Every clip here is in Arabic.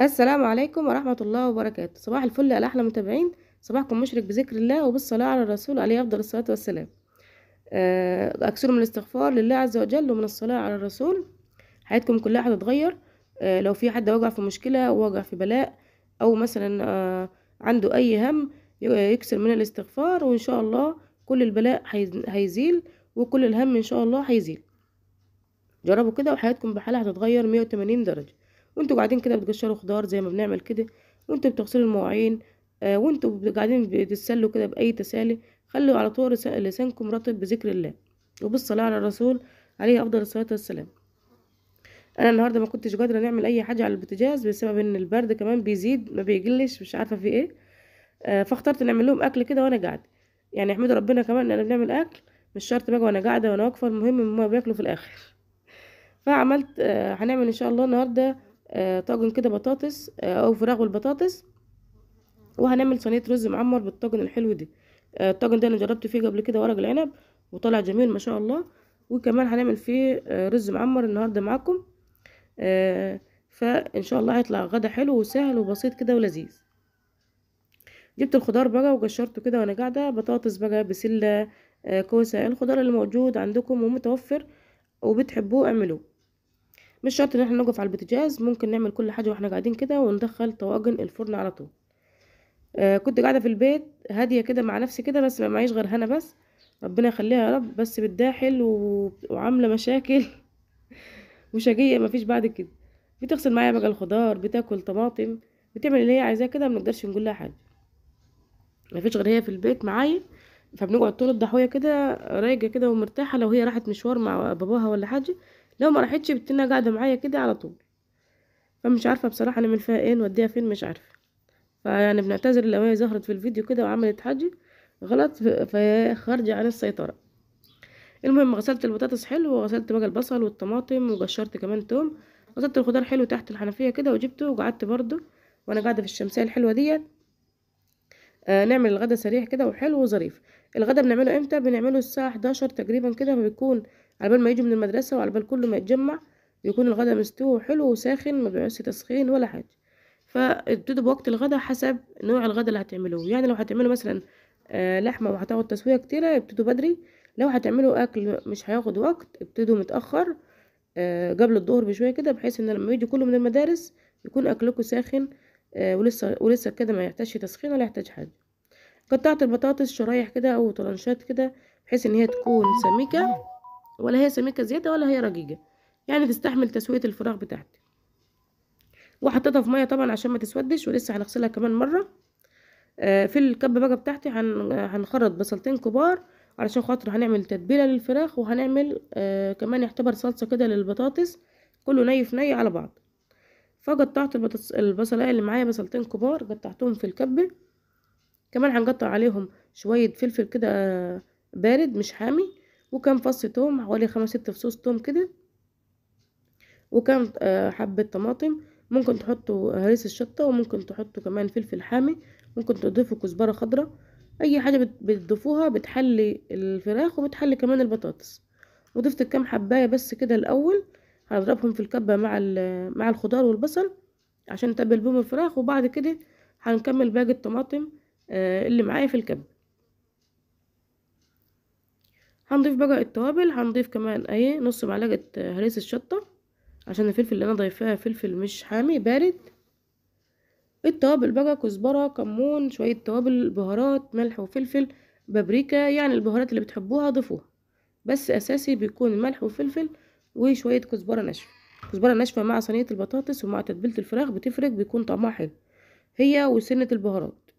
السلام عليكم ورحمة الله وبركاته صباح الفل يا أحلى متابعين صباحكم مشرق بذكر الله وبالصلاة على الرسول عليه أفضل الصلاة والسلام آه، أكثروا من الاستغفار لله عز وجل ومن الصلاة على الرسول حياتكم كلها هتتغير آه، لو في حد وقع في مشكلة ووقع في بلاء أو مثلا آه، عنده أي هم يكسر من الاستغفار وإن شاء الله كل البلاء هيزيل وكل الهم إن شاء الله هيزيل جربوا كده وحياتكم بحالها هتتغير 180 درجة وانتوا قاعدين كده بتقشروا خضار زي ما بنعمل كده وانتوا بتغسلوا المواعين آه وانتوا قاعدين بتتسلوا كده باي تسالي خلوا على طول لسانكم رطب بذكر الله وبالصلاه على الرسول عليه افضل الصلاه والسلام انا النهارده ما كنتش قادره نعمل اي حاجه على البوتاجاز بسبب ان البرد كمان بيزيد ما بيقلش مش عارفه في ايه آه فاخترت نعمل لهم اكل كده وانا قاعده يعني احمد ربنا كمان ان انا بنعمل اكل مش شرط بقى وانا قاعده وانا واقفه المهم هما بياكلوا في الاخر فعملت آه هنعمل ان شاء الله النهارده آه، طاجن كده بطاطس آه، او فراخ بالبطاطس وهنعمل صينيه رز معمر بالطاجن الحلو ده آه، الطاجن ده انا جربت فيه قبل كده ورق العنب وطلع جميل ما شاء الله وكمان هنعمل فيه رز معمر النهارده معاكم فان شاء الله هيطلع غدا حلو وسهل وبسيط كده ولذيذ جبت الخضار بقى وقشرته كده وانا قاعده بطاطس بقى بسله كوسه الخضار اللي موجود عندكم ومتوفر وبتحبوه اعملوه مش شرط ان احنا نقف على البوتاجاز ممكن نعمل كل حاجه واحنا قاعدين كده وندخل طواجن الفرن على طول آه كنت قاعده في البيت هاديه كده مع نفسي كده بس ما معيش غير هنا بس ربنا يخليها يا رب بس بتداحل و... وعامله مشاكل ما مفيش بعد كده بتغسل معايا بقى الخضار بتاكل طماطم بتعمل اللي هي عايزاه كده ما نقدرش نقول لها حاجه مفيش غير هي في البيت معايا فبنقعد طول الضحويه كده رايقه كده ومرتاحه لو هي راحت مشوار مع باباها ولا حاجه لو ما راحتش بتنا قاعده معايا كده على طول فمش عارفه بصراحه من فيها ايه نوديها فين مش عارفه فيعني بنعتذر لو هي ظهرت في الفيديو كده وعملت حاجه غلط فهي خارجه عن السيطره المهم غسلت البطاطس حلو وغسلت بقى البصل والطماطم وقشرت كمان توم غسلت الخضار حلو تحت الحنفيه كده وجبته وقعدت برضه وانا قاعده في الشمسيه الحلوه ديت آه نعمل الغدا سريع كده وحلو وظريف الغدا بنعمله امتى بنعمله الساعه 11 تقريبا كده بيكون على بال ما يجوا من المدرسة وعلى بال كله ما يتجمع يكون الغدا مستوي وحلو وساخن ما بيعوزش تسخين ولا حاجة فابتدوا بوقت الغدا حسب نوع الغدا اللي هتعملوه يعني لو هتعملوا مثلا آه، لحمة وهتاخد تسوية كتيرة ابتدوا بدري لو هتعملوا أكل مش هياخد وقت ابتدوا متأخر آه، قبل الظهر بشوية كده بحيث ان لما يجي كله من المدارس يكون أكلكم ساخن آه، ولسه ولسه كده ما يحتاجش تسخين ولا يحتاج حاجة قطعت البطاطس شرايح كده أو طرنشات كده بحيث ان هي تكون سميكة ولا هي سميكة زيادة ولا هي رقيقة يعني تستحمل تسوية الفراخ بتاعتي وحطيتها في مية طبعا عشان ما تسودش ولسه هنغسلها كمان مرة آه، في الكب بقى بتاعتي هن... هنخرط بصلتين كبار علشان خاطر هنعمل تتبيلة للفراخ وهنعمل آه، كمان يعتبر صلصة كده للبطاطس كله ني في ني على بعض فقطعت البطاطس البصلايه اللي معايا بصلتين كبار قطعتهم في الكبه كمان هنقطع عليهم شويه فلفل كده آه، بارد مش حامي وكم فص توم حوالي خمس ست فصوص توم كده وكم آه، حبة طماطم ممكن تحطوا هريس الشطة وممكن تحطوا كمان فلفل حامي ممكن تضيفوا كزبرة خضراء اي حاجة بتضيفوها بتحلي الفراخ وبتحلي كمان البطاطس وضفت كام حباية بس كده الاول هنضربهم في الكبة مع مع الخضار والبصل عشان نتبل بهم الفراخ وبعد كده هنكمل باقي الطماطم آه، اللي معايا في الكبة هنضيف بقى التوابل هنضيف كمان اهي نص معلقه هريسه الشطه عشان الفلفل اللي انا ضايفاه فلفل مش حامي بارد التوابل بقى كزبره كمون شويه توابل بهارات ملح وفلفل بابريكا يعني البهارات اللي بتحبوها ضيفوها بس اساسي بيكون ملح وفلفل وشويه كزبره ناشفه كزبره ناشفه مع صينيه البطاطس ومع تتبيله الفراخ بتفرق بيكون طعمها حلو هي وسنه البهارات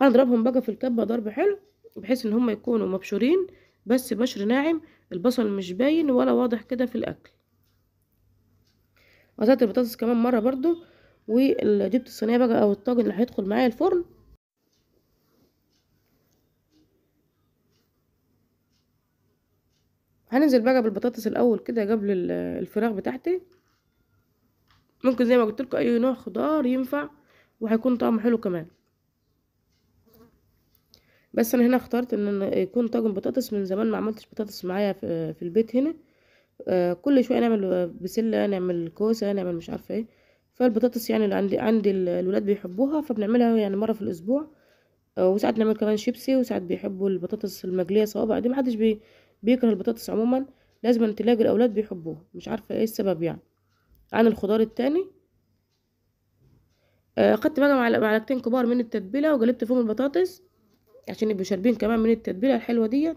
هنضربهم بقى في الكبه ضرب حلو بحيث ان هم يكونوا مبشورين بس بشر ناعم البصل مش باين ولا واضح كده في الاكل غسلت البطاطس كمان مره برضو وجبت الصينيه بقى او الطاجن اللي هيدخل معايا الفرن هننزل بقى بالبطاطس الاول كده قبل الفراخ بتاعتي ممكن زي ما قلت لكم اي نوع خضار ينفع وهيكون طعمه حلو كمان بس انا هنا اخترت ان يكون طاجن بطاطس من زمان ما عملتش بطاطس معايا في البيت هنا آه، كل شويه نعمل آه، بسله نعمل كوسه نعمل مش عارفه ايه فالبطاطس يعني اللي عندي عندي الولاد بيحبوها فبنعملها يعني مره في الاسبوع آه، وساعات نعمل كمان شيبسي وساعات بيحبوا البطاطس المقليه صوابع دي محدش بي بيكره البطاطس عموما لازم تلاقي الاولاد بيحبوها مش عارفه ايه السبب يعني عن الخضار التاني اخدت بقى معلقتين كبار من التتبيله وقلبت فيهم البطاطس عشان يبقوا شاربين كمان من التتبيله الحلوه ديت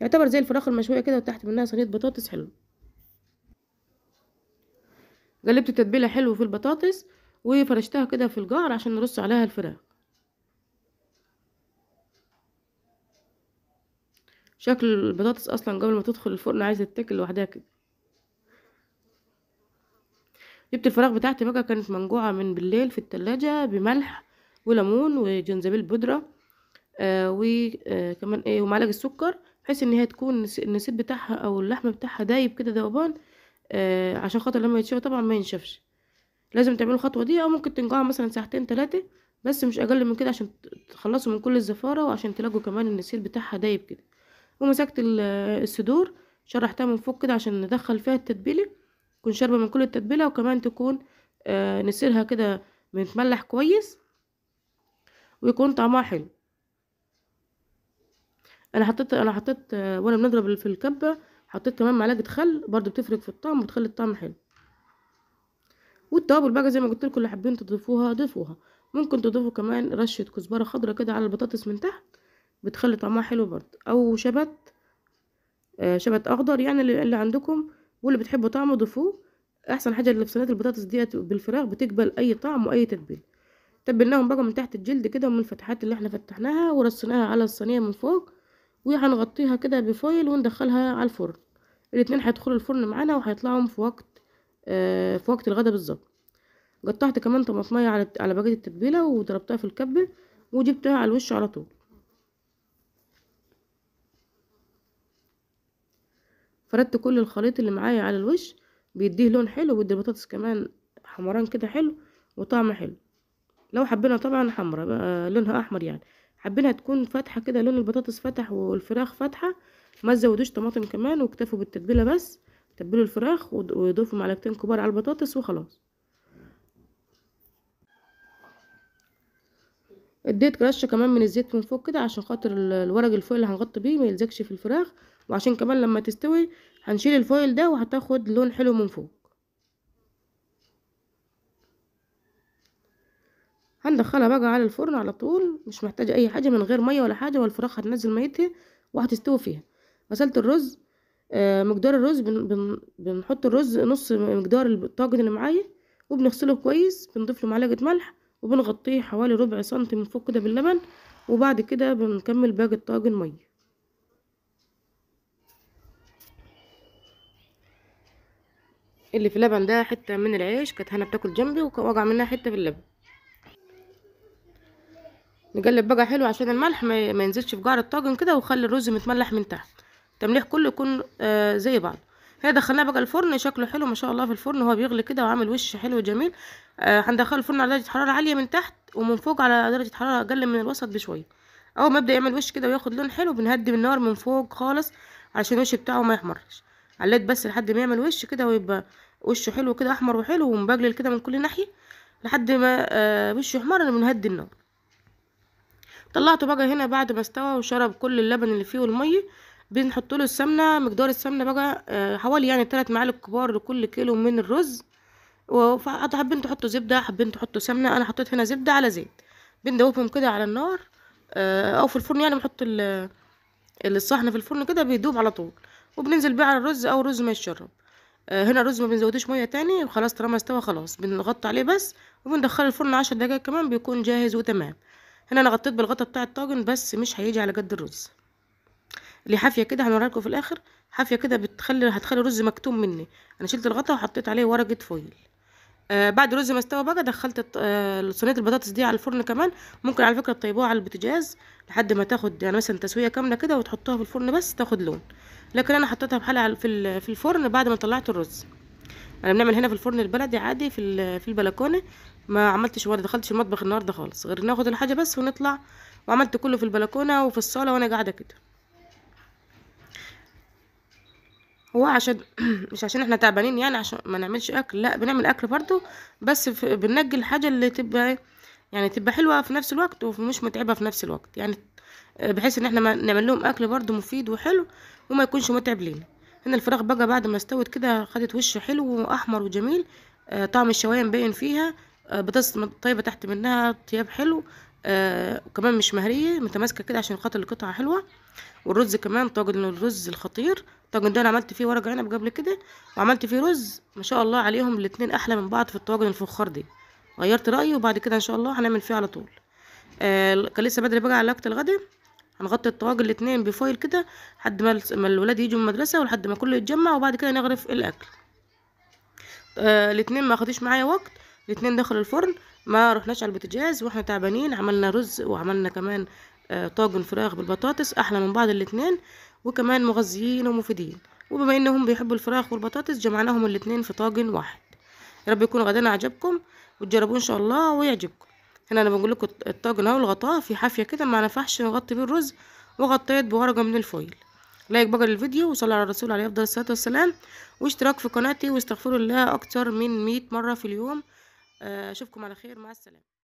يعتبر زي الفراخ المشويه كده وتحت منها صينيه بطاطس حلو قلبت التتبيله حلو في البطاطس وفرشتها كده في الجار عشان نرص عليها الفراخ شكل البطاطس اصلا قبل ما تدخل الفرن عايزه تتاكل لوحدها كده جبت الفراخ بتاعتي بقى كانت منقوعه من بالليل في التلاجة بملح وليمون وجنزبيل بودره آه، وكمان آه، ايه ومعلقه السكر بحيث ان هي تكون النسيب بتاعها او اللحم بتاعها دايب كده ذوبان آه، عشان خاطر لما يتشوي طبعا ما ينشفش لازم تعملوا الخطوه دي او ممكن تنقعها مثلا ساعتين ثلاثه بس مش اقل من كده عشان تخلصوا من كل الزفاره وعشان تلاقوا كمان النسيل بتاعها دايب كده ومسكت الصدور شرحتها من فوق كده عشان ندخل فيها التتبيله تكون شاربه من كل التتبيله وكمان تكون نسيلها نسيرها كده متملح كويس ويكون طعمها حلو انا حطيت انا حطيت وانا بنضرب في الكبه حطيت كمان معلقه خل برضو بتفرق في الطعم وتخلي الطعم حلو والتوابل بقى زي ما قلت لكم اللي حابين تضيفوها ضيفوها ممكن تضيفوا كمان رشه كزبره خضراء كده على البطاطس من تحت بتخلي طعمها حلو برضو او شبت آه، شبت اخضر يعني اللي عندكم واللي بتحبوا طعمه ضيفوه احسن حاجه اللي في صينيه البطاطس ديت بالفراخ بتقبل اي طعم واي تتبيل تبلناهم بقى من تحت الجلد كده ومن الفتحات اللي احنا فتحناها ورصيناها على الصينيه من فوق وهنغطيها كده بفويل وندخلها على الفرن الاتنين هيدخلوا الفرن معانا وهيطلعوا في وقت آه في وقت الغدا بالظبط قطعت كمان طماطمية على على باجيت التتبيلة وضربتها في الكبة وجبتها على الوش على طول فردت كل الخليط اللي معايا على الوش بيديه لون حلو وبيدي البطاطس كمان حمران كده حلو وطعم حلو لو حبينا طبعا حمرا لونها احمر يعني حابينها تكون فاتحه كده لون البطاطس فتح والفراخ فاتحه ما تزودوش طماطم كمان واكتفوا بالتتبيله بس تبلوا الفراخ وضيفوا معلقتين كبار على البطاطس وخلاص اديت رشه كمان من الزيت من فوق كده عشان خاطر الورق الفويل اللي هنغطي بيه ما يلزقش في الفراخ وعشان كمان لما تستوي هنشيل الفويل ده وهتاخد لون حلو من فوق هندخلها بقى على الفرن على طول مش محتاجه اي حاجه من غير ميه ولا حاجه والفراخ هتنزل ميتها وهتستوي فيها غسلت الرز آه، مقدار الرز بن بن بنحط الرز نص مقدار الطاجن اللي معايا وبنغسله كويس بنضيف له معلقه ملح وبنغطيه حوالي ربع سنتي من فوق كده باللبن وبعد كده بنكمل باقي الطاجن ميه اللي في اللبن ده حته من العيش كانت هنا بتاكل جنبي ووجع منها حته في اللبن نقلب بقى حلو عشان الملح ما, ينزلش في قعر الطاجن كده وخلي الرز متملح من تحت التمليح كله يكون آه زي بعض هي دخلناه بقى الفرن شكله حلو ما شاء الله في الفرن هو بيغلي كده وعامل وش حلو جميل آه، هندخله آه الفرن على درجه حراره عاليه من تحت ومن فوق على درجه حراره اقل من الوسط بشويه اول ما يبدا يعمل وش كده وياخد لون حلو بنهدي النار من فوق خالص عشان الوش بتاعه ما يحمرش عليت بس لحد ما يعمل وش كده ويبقى وشه حلو كده احمر وحلو ومبجلل كده من كل ناحيه لحد ما آه وشه يحمر بنهدي النار طلعته بقى هنا بعد ما استوى وشرب كل اللبن اللي فيه والميه بنحط له السمنه مقدار السمنه بقى آه، حوالي يعني 3 معالق كبار لكل كيلو من الرز وحابين تحطوا زبده حابين تحطوا سمنه انا حطيت هنا زبده على زيت بندوبهم كده على النار آه، او في الفرن يعني بنحط الصحن في الفرن كده بيدوب على طول وبننزل بيه على الرز او الرز ما يتشرب آه، هنا الرز ما بنزودوش ميه تاني وخلاص طالما استوى خلاص بنغطي عليه بس وبندخله الفرن عشر دقايق كمان بيكون جاهز وتمام هنا انا غطيت بالغطا بتاع الطاجن بس مش هيجي على جد الرز اللي حافيه كده هنوريها لكم في الاخر حافيه كده بتخلي هتخلي الرز مكتوم مني انا شلت الغطا وحطيت عليه ورقه فويل آه بعد الرز ما استوى بقى دخلت آه صينيه البطاطس دي على الفرن كمان ممكن على فكره تطيبوها على البوتاجاز لحد ما تاخد يعني مثلا تسويه كامله كده وتحطوها في الفرن بس تاخد لون لكن انا حطيتها بحالها في في الفرن بعد ما طلعت الرز انا بنعمل هنا في الفرن البلدي عادي في في البلكونه ما عملتش ولا دخلتش المطبخ النهارده خالص غير ناخد الحاجه بس ونطلع وعملت كله في البلكونه وفي الصاله وانا قاعده كده هو عشان مش عشان احنا تعبانين يعني عشان ما نعملش اكل لا بنعمل اكل برضو بس بننجي الحاجه اللي تبقى إيه، يعني تبقى حلوه في نفس الوقت ومش متعبه في نفس الوقت يعني آه، بحيث ان احنا نعمل لهم اكل برضو مفيد وحلو وما يكونش متعب لينا هنا الفراخ بقى بعد ما استوت كده خدت وش حلو واحمر وجميل آه، طعم الشوايه مبين فيها آه، بطاطس طيبه تحت منها طياب حلو آه وكمان مش مهريه متماسكه كده عشان خاطر القطعه حلوه والرز كمان طاجن الرز الخطير الطاجن ده انا عملت فيه ورق عنب قبل كده وعملت فيه رز ما شاء الله عليهم الاتنين احلى من بعض في الطواجن الفخار دي غيرت رايي وبعد كده ان شاء الله هنعمل فيه على طول آه كان لسه بدري بقى على وقت الغدا هنغطي الطواجن الاتنين بفويل كده لحد ما الولاد يجوا من المدرسه ولحد ما كله يتجمع وبعد كده نغرف الاكل آه الاتنين ما اخدش معايا وقت الاتنين دخلوا الفرن ما رحناش على البوتاجاز واحنا تعبانين عملنا رز وعملنا كمان آه، طاجن فراخ بالبطاطس احلى من بعض الاتنين وكمان مغذيين ومفيدين وبما انهم بيحبوا الفراخ والبطاطس جمعناهم الاتنين في طاجن واحد يا رب يكون غدانا عجبكم وتجربوه ان شاء الله ويعجبكم هنا انا بقول لكم الطاجن اهو الغطاء في حافيه كده ما نفعش نغطي بيه الرز وغطيت بورقه من الفويل لايك بقى للفيديو وصلى على الرسول عليه افضل الصلاه والسلام واشتراك في قناتي واستغفر الله اكتر من 100 مره في اليوم آه، اشوفكم على خير مع السلامه